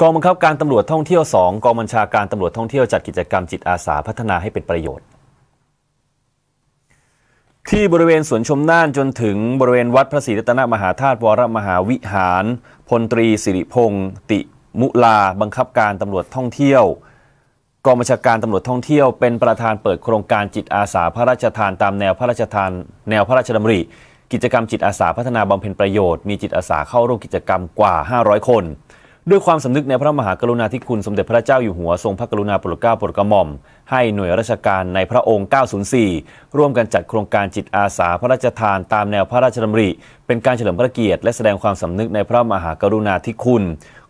กองบังคับการตำรวจท่องเที่ยว 2 กองบัญชาการตำรวจท่องเที่ยว จัดกิจกรรมจิตอาสาพัฒนาให้เป็นประโยชน์ ที่บริเวณสวนชมน่านจนถึงบริเวณวัดพระศรีรัตนมหาธาตุวรมหาวิหาร พลตรีสิริพงศ์ติมุลาบังคับการตำรวจท่องเที่ยวกองบัญชาการตำรวจท่องเที่ยว เป็นประธานเปิดโครงการจิตอาสาพระราชทานตามแนวพระราชทานแนวพระราชดำริ กิจกรรมจิตอาสาพัฒนาบำเพ็ญประโยชน์ มีจิตอาสาเข้าร่วมกิจกรรมกว่า 500 คนด้วยความสำนึกในพระมหากรุณาธิคุณ สมเด็จพระเจ้าอยู่หัวทรงพระกรุณาโปรดเกล้าโปรดกระหม่อมให้หน่วยราชการในพระองค์ 904 ร่วมกันจัดโครงการจิตอาสาพระราชทานตามแนวพระราชดำริ เป็นการเฉลิมพระเกียรติ และแสดงความสำนึกในพระมหากรุณาธิคุณ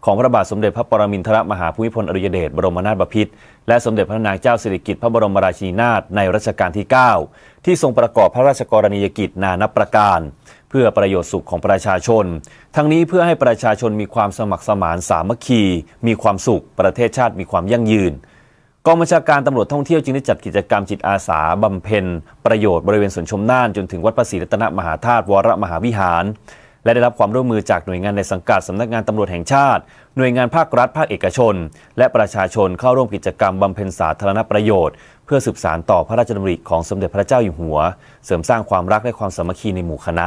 ของพระบาทสมเด็จพระปรมินทรมหาภูมิพลอดุยเดชบรมนาถบพิตรและสมเด็จพระนางเจ้าสิริกิติ์พระบรมราชินีนาถในรัชกาลที่ 9 ที่ทรงประกอบพระราชกรณียกิจนานับประการ เพื่อประโยชน์สุขของประชาชน ทั้งนี้เพื่อให้ประชาชนมีความสมัครสมานสามัคคี มีความสุขประเทศชาติมีความยั่งยืนกองบัญชาการตำรวจท่องเที่ยวจึงได้จัดกิจกรรมจิตอาสาบำเพ็ญประโยชน์บริเวณสวนชมน่านจนถึงวัดพระศรีรัตนมหาธาตุวรมหาวิหารและได้รับความร่วมมือจากหน่วยงานในสังกัดสำนักงานตำรวจแห่งชาติ หน่วยงานภาครัฐภาคเอกชน และประชาชนเข้าร่วมกิจกรรมบำเพ็ญสาธารณประโยชน์เพื่อสืบสานต่อพระราชดำริของ สมเด็จพระเจ้าอยู่หัว เสริมสร้างความรักและความสามัคคีในหมู่คณะ